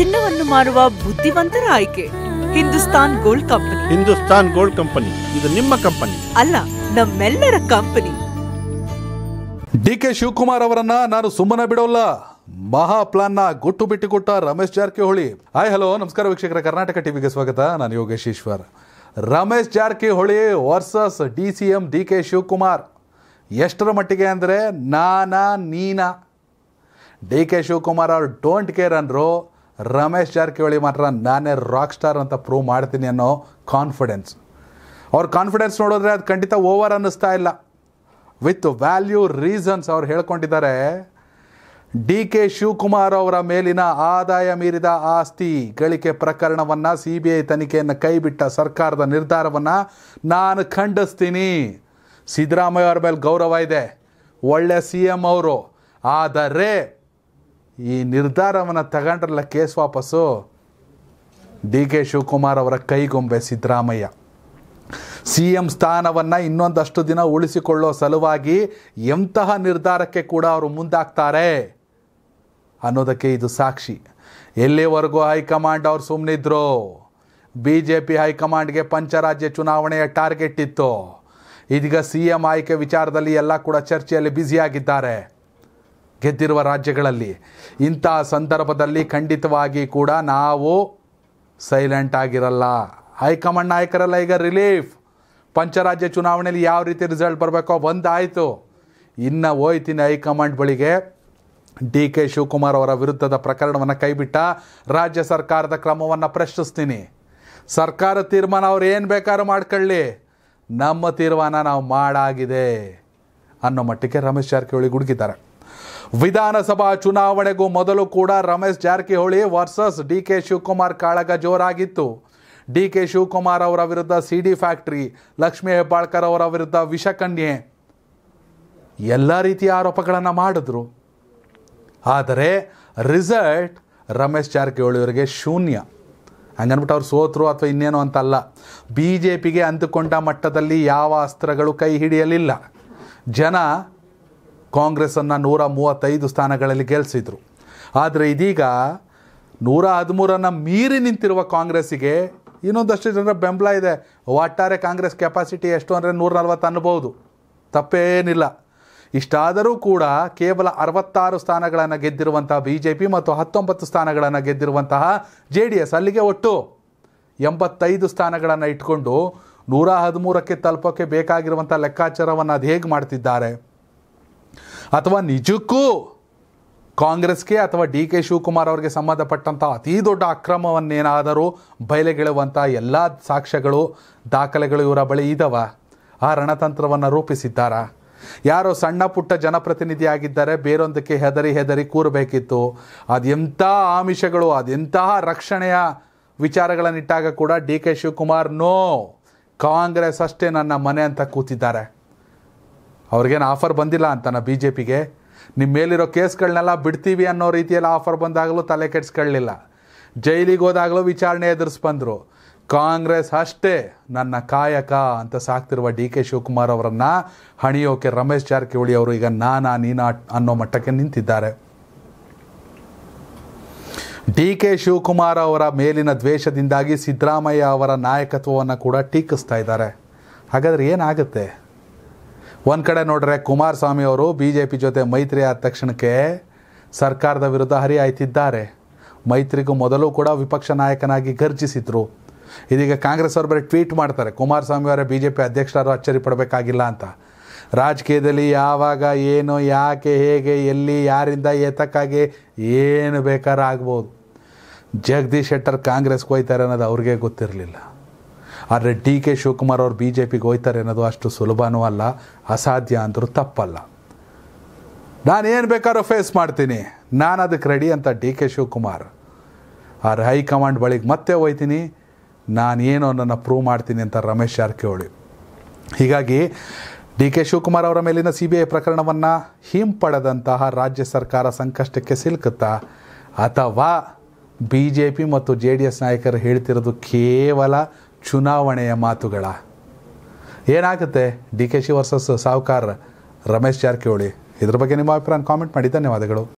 ಚಿನ್ನವನ್ನು ಮಾರುವ ಬುದ್ಧಿವಂತರ ಆಯ್ಕೆ Hindustan gold company Hindustan gold company ಇದು ನಿಮ್ಮ ಕಂಪನಿ ಅಲ್ಲ ನಮ್ಮೆಲ್ಲರ ಕಂಪನಿ ಡಿ ಕೆ ಶಿವಕುಮಾರ್ ಅವರನ್ನ ನಾನು ಸುಮ್ಮನೆ ಬಿಡೋಲ್ಲ ಮಹಾ ಪ್ಲಾನ್ ನ ಗುಟ್ಟು ಕೊಟ್ಟ ರಮೇಶ್ ಜಾರಕಿಹೊಳಿ ಹಾಯ್ ಹಲೋ ನಮಸ್ಕಾರ ವೀಕ್ಷಕರ ಕರ್ನಾಟಕ ಟಿವಿಗೆ ಸ್ವಾಗತ ನಾನು Yogesh Eshwar Ramesh Jarkiholi versus D C M D K Shivakumar ಎಷ್ಟರ ಮಟ್ಟಿಗೆ ಅಂದರೆ ನಾನಾ ನೀನಾ ಡಿ ಕೆ ಶಿವಕುಮಾರ್ ಅವ್ರು ಡೋಂಟ್ ಕೇರ್ ಅಂದರು ರಮೇಶ್ ಜಾರಕಿಹೊಳಿ ಮಾತ್ರ ನಾನೇ ರಾಕ್ ಸ್ಟಾರ್ ಅಂತ ಪ್ರೂವ್ ಮಾಡ್ತೀನಿ ಅನ್ನೋ ಕಾನ್ಫಿಡೆನ್ಸ್ ಅವ್ರ ಕಾನ್ಫಿಡೆನ್ಸ್ ನೋಡಿದ್ರೆ ಅದು ಖಂಡಿತ ಓವರ್ ಅನ್ನಿಸ್ತಾ ಇಲ್ಲ ವಿತ್ ವ್ಯಾಲ್ಯೂ ರೀಸನ್ಸ್ ಅವ್ರು ಹೇಳ್ಕೊಂಡಿದ್ದಾರೆ ಡಿ ಕೆ ಶಿವಕುಮಾರ್ ಅವರ ಮೇಲಿನ ಆದಾಯ ಮೀರಿದ ಆಸ್ತಿ ಗಳಿಕೆ ಪ್ರಕರಣವನ್ನು ಸಿ ಬಿ ಐ ತನಿಖೆಯನ್ನು ಕೈಬಿಟ್ಟ ಸರ್ಕಾರದ ನಿರ್ಧಾರವನ್ನು ನಾನು ಖಂಡಿಸ್ತೀನಿ ಸಿದ್ದರಾಮಯ್ಯ ಅವರ ಮೇಲೆ ಗೌರವ ಇದೆ ಒಳ್ಳೆ ಸಿ ಎಮ್ ಅವರು ಆದರೆ ಈ ನಿರ್ಧಾರವನ್ನು ತಗೊಂಡ್ರಲ್ಲ ಕೇಸ್ ವಾಪಸ್ಸು ಡಿ ಕೆ ಶಿವಕುಮಾರ್ ಅವರ ಕೈಗೊಂಬೆ ಸಿದ್ದರಾಮಯ್ಯ ಸಿ ಎಂ ಸ್ಥಾನವನ್ನು ಇನ್ನೊಂದಷ್ಟು ದಿನ ಉಳಿಸಿಕೊಳ್ಳೋ ಸಲುವಾಗಿ ಎಂತಹ ನಿರ್ಧಾರಕ್ಕೆ ಕೂಡ ಅವರು ಮುಂದಾಗ್ತಾರೆ ಅನ್ನೋದಕ್ಕೆ ಇದು ಸಾಕ್ಷಿ ಎಲ್ಲಿವರೆಗೂ ಹೈಕಮಾಂಡ್ ಅವ್ರು ಸುಮ್ಮನಿದ್ರು ಬಿ ಜೆ ಪಿ ಹೈಕಮಾಂಡ್ಗೆ ಪಂಚರಾಜ್ಯ ಚುನಾವಣೆಯ ಟಾರ್ಗೆಟ್ ಇತ್ತು ಇದೀಗ ಸಿ ಎಂ ಆಯ್ಕೆ ವಿಚಾರದಲ್ಲಿ ಎಲ್ಲ ಕೂಡ ಚರ್ಚೆಯಲ್ಲಿ ಬ್ಯುಸಿಯಾಗಿದ್ದಾರೆ ಗೆದ್ದಿರುವ ರಾಜ್ಯಗಳಲ್ಲಿ ಇಂಥ ಸಂದರ್ಭದಲ್ಲಿ ಖಂಡಿತವಾಗಿ ಕೂಡ ನಾವು ಸೈಲೆಂಟ್ ಆಗಿರಲ್ಲ ಹೈಕಮಾಂಡ್ ನಾಯಕರೆಲ್ಲ ಈಗ ರಿಲೀಫ್ ಪಂಚರಾಜ್ಯ ಚುನಾವಣೆಯಲ್ಲಿ ಯಾವ ರೀತಿ ರಿಸಲ್ಟ್ ಬರಬೇಕೋ ಒಂದಾಯಿತು ಇನ್ನು ಹೋಯ್ತೀನಿ ಹೈಕಮಾಂಡ್ ಬಳಿಗೆ ಡಿ ಕೆ ಶಿವಕುಮಾರ್ ಅವರ ವಿರುದ್ಧದ ಪ್ರಕರಣವನ್ನು ಕೈಬಿಟ್ಟ ರಾಜ್ಯ ಸರ್ಕಾರದ ಕ್ರಮವನ್ನು ಪ್ರಶ್ನಿಸ್ತೀನಿ ಸರ್ಕಾರ ತೀರ್ಮಾನ ಅವ್ರು ಏನು ಬೇಕಾದ್ರೂ ಮಾಡ್ಕೊಳ್ಳಿ ನಮ್ಮ ತೀರ್ಮಾನ ನಾವು ಮಾಡಾಗಿದೆ ಅನ್ನೋ ಮಟ್ಟಿಗೆ ರಮೇಶ್ ಜಾರಕಿಹೊಳಿ ಗುಡುಗಿದ್ದಾರೆ ವಿಧಾನಸಭಾ ಚುನಾವಣೆಗೂ ಮೊದಲು ಕೂಡ Ramesh Jarkiholi versus D K Shivakumar ಕಾಳಗ ಜೋರಾಗಿತ್ತು ಡಿ ಕೆ ಶಿವಕುಮಾರ್ ಅವರ ವಿರುದ್ಧ C D factory Lakshmi Hebbalkar ಅವರ ವಿರುದ್ಧ ವಿಷಕನ್ಯೆ ಎಲ್ಲ ರೀತಿಯ ಆರೋಪಗಳನ್ನು ಮಾಡಿದ್ರು ಆದರೆ ರಿಸಲ್ಟ್ ರಮೇಶ್ ಜಾರಕಿಹೊಳಿ ಅವರಿಗೆ ಶೂನ್ಯ ಹಂಗನ್ಬಿಟ್ಟು ಅವ್ರು ಸೋತರು ಅಥವಾ ಇನ್ನೇನು ಅಂತಲ್ಲ ಬಿ ಜೆ ಪಿಗೆ ಅಂದುಕೊಂಡ ಮಟ್ಟದಲ್ಲಿ ಯಾವ ಅಸ್ತ್ರಗಳು ಕೈ ಹಿಡಿಯಲಿಲ್ಲ ಜನ ಕಾಂಗ್ರೆಸ್ಸನ್ನು ನೂರ ಮೂವತ್ತೈದು ಸ್ಥಾನಗಳಲ್ಲಿ ಗೆಲ್ಲಿಸಿದರು ಆದರೆ ಇದೀಗ ನೂರ ಹದಿಮೂರನ್ನು ಮೀರಿ ನಿಂತಿರುವ ಕಾಂಗ್ರೆಸ್ಸಿಗೆ ಇನ್ನೊಂದಷ್ಟು ಜನರ ಬೆಂಬಲ ಇದೆ ಒಟ್ಟಾರೆ ಕಾಂಗ್ರೆಸ್ ಕೆಪಾಸಿಟಿ ಎಷ್ಟು ಅಂದರೆ ನೂರ ನಲ್ವತ್ತು ಅನ್ಬೋದು ತಪ್ಪೇನಿಲ್ಲ ಇಷ್ಟಾದರೂ ಕೂಡ ಕೇವಲ ಅರವತ್ತಾರು ಸ್ಥಾನಗಳನ್ನು ಗೆದ್ದಿರುವಂತಹ ಬಿ ಜೆ ಪಿ ಮತ್ತು ಹತ್ತೊಂಬತ್ತು ಸ್ಥಾನಗಳನ್ನು ಗೆದ್ದಿರುವಂತಹ ಜೆ ಡಿ ಎಸ್ ಅಲ್ಲಿಗೆ ಒಟ್ಟು ಎಂಬತ್ತೈದು ಸ್ಥಾನಗಳನ್ನು ಇಟ್ಕೊಂಡು ನೂರ ಹದಿಮೂರಕ್ಕೆ ತಲುಪೋಕ್ಕೆ ಬೇಕಾಗಿರುವಂಥ ಲೆಕ್ಕಾಚಾರವನ್ನು ಅದು ಹೇಗೆ ಮಾಡ್ತಿದ್ದಾರೆ ಅಥವಾ ನಿಜಕ್ಕೂ ಕಾಂಗ್ರೆಸ್ಗೆ ಅಥವಾ ಡಿ ಕೆ ಶಿವಕುಮಾರ್ ಅವರಿಗೆ ಸಂಬಂಧಪಟ್ಟಂಥ ಅತೀ ದೊಡ್ಡ ಅಕ್ರಮವನ್ನೇನಾದರೂ ಬಯಲೆಗೆಳುವಂಥ ಎಲ್ಲ ಸಾಕ್ಷ್ಯಗಳು ದಾಖಲೆಗಳು ಇವರ ಬಳಿ ಇದ್ದವ ಆ ರಣತಂತ್ರವನ್ನು ರೂಪಿಸಿದ್ದಾರಾ ಯಾರೋ ಸಣ್ಣ ಪುಟ್ಟ ಜನಪ್ರತಿನಿಧಿಯಾಗಿದ್ದಾರೆ ಬೇರೊಂದಕ್ಕೆ ಹೆದರಿ ಹೆದರಿ ಕೂರಬೇಕಿತ್ತು ಅದೆಂಥ ಆಮಿಷಗಳು ಅದೆಂತಹ ರಕ್ಷಣೆಯ ವಿಚಾರಗಳನ್ನಿಟ್ಟಾಗ ಕೂಡ D K Shivakumar no Congress ಅಷ್ಟೇ ನನ್ನ ಮನೆ ಅಂತ ಕೂತಿದ್ದಾರೆ ಅವ್ರಿಗೇನು ಆಫರ್ ಬಂದಿಲ್ಲ ಅಂತಾನ ಬಿ ಜೆ ಪಿಗೆ ನಿಮ್ಮ ಮೇಲಿರೋ ಕೇಸ್ಗಳನ್ನೆಲ್ಲ ಬಿಡ್ತೀವಿ ಅನ್ನೋ ರೀತಿಯಲ್ಲಿ ಆಫರ್ ಬಂದಾಗಲೂ ತಲೆ ಕೆಡಿಸ್ಕೊಳ್ಳಲಿಲ್ಲ ಜೈಲಿಗೆ ಹೋದಾಗಲೂ ವಿಚಾರಣೆ ಎದುರಿಸ್ಬಂದರು ಕಾಂಗ್ರೆಸ್ ಅಷ್ಟೇ ನನ್ನ ಕಾಯಕ ಅಂತ ಸಾಕ್ತಿರುವ ಡಿ ಕೆ ಶಿವಕುಮಾರ್ ಅವರನ್ನು ಹಣಿಯೋಕೆ ರಮೇಶ್ ಜಾರಕಿಹೊಳಿ ಅವರು ಈಗ ನಾನಾ ನೀನಾ ಅನ್ನೋ ಮಟ್ಟಕ್ಕೆ ನಿಂತಿದ್ದಾರೆ ಡಿ ಕೆ ಶಿವಕುಮಾರ್ ಅವರ ಮೇಲಿನ ದ್ವೇಷದಿಂದಾಗಿ ಸಿದ್ದರಾಮಯ್ಯ ಅವರ ನಾಯಕತ್ವವನ್ನು ಕೂಡ ಟೀಕಿಸ್ತಾ ಇದ್ದಾರೆ ಹಾಗಾದರೆ ಏನಾಗುತ್ತೆ ಒಂದು ಕಡೆ ನೋಡ್ರೆ ಕುಮಾರಸ್ವಾಮಿ ಅವರು ಬಿ ಜೆ ಪಿ ಜೊತೆ ಮೈತ್ರಿ ಆದ ತಕ್ಷಣಕ್ಕೆ ಸರ್ಕಾರದ ವಿರುದ್ಧ ಹರಿಹಾಯ್ತಿದ್ದಾರೆ ಮೈತ್ರಿಗೂ ಮೊದಲು ಕೂಡ ವಿಪಕ್ಷ ನಾಯಕನಾಗಿ ಗರ್ಜಿಸಿದ್ರು ಇದೀಗ ಕಾಂಗ್ರೆಸ್ ಅವರು ಬರೀ ಟ್ವೀಟ್ ಮಾಡ್ತಾರೆ ಕುಮಾರಸ್ವಾಮಿ ಅವರೇ ಬಿ ಜೆ ಪಿ ಅಧ್ಯಕ್ಷರಾದ್ರು ಅಚ್ಚರಿ ಪಡಬೇಕಾಗಿಲ್ಲ ಅಂತ ರಾಜಕೀಯದಲ್ಲಿ ಯಾವಾಗ ಏನು ಯಾಕೆ ಹೇಗೆ ಎಲ್ಲಿ ಯಾರಿಂದ ಏತಕ್ಕಾಗಿ ಏನು ಬೇಕಾದ್ರೂ ಆಗ್ಬೋದು ಜಗದೀಶ್ ಶೆಟ್ಟರ್ ಕಾಂಗ್ರೆಸ್ಗೆ ಹೋಯ್ತಾರೆ ಅನ್ನೋದು ಅವ್ರಿಗೆ ಗೊತ್ತಿರಲಿಲ್ಲ ಆದರೆ ಡಿ ಕೆ ಶಿವಕುಮಾರ್ ಅವರು ಬಿ ಜೆ ಪಿಗೆ ಹೋಯ್ತಾರೆ ಅನ್ನೋದು ಅಷ್ಟು ಸುಲಭನೂ ಅಲ್ಲ ಅಸಾಧ್ಯ ಅಂದರೂ ತಪ್ಪಲ್ಲ ನಾನೇನು ಬೇಕಾದ್ರೂ ಫೇಸ್ ಮಾಡ್ತೀನಿ ನಾನು ಅದಕ್ಕೆ ರೆಡಿ ಅಂತ ಡಿ ಕೆ ಶಿವಕುಮಾರ್ ಆದರೆ ಹೈಕಮಾಂಡ್ ಬಳಿಗೆ ಮತ್ತೆ ಹೋಯ್ತೀನಿ ಏನು ನನ್ನ ಪ್ರೂವ್ ಮಾಡ್ತೀನಿ ಅಂತ ರಮೇಶ್ ಜಾರಕಿಹೊಳಿ ಹೀಗಾಗಿ ಡಿ ಕೆ ಶಿವಕುಮಾರ್ ಅವರ ಮೇಲಿನ ಸಿ ಬಿ ಐ ಪ್ರಕರಣವನ್ನು ಹಿಂಪಡೆದಂತಹ ರಾಜ್ಯ ಸರ್ಕಾರ ಸಂಕಷ್ಟಕ್ಕೆ ಸಿಲುಕುತ್ತಾ ಅಥವಾ ಬಿ ಜೆ ಪಿ ಮತ್ತು ಜೆ ಡಿ ಎಸ್ ನಾಯಕರು ಹೇಳ್ತಿರೋದು ಕೇವಲ ಚುನಾವಣೆಯ ಮಾತುಗಳ ಏನಾಗುತ್ತೆ ಡಿ ಕೆ ಶಿ ವರ್ಸಸ್ ಸಾಹುಕಾರ ರಮೇಶ್ ಜಾರಕಿಹೊಳಿ ಇದ್ರ ಬಗ್ಗೆ ನಿಮ್ಮ ಅಭಿಪ್ರಾಯ ಕಾಮೆಂಟ್ ಮಾಡಿ ಧನ್ಯವಾದಗಳು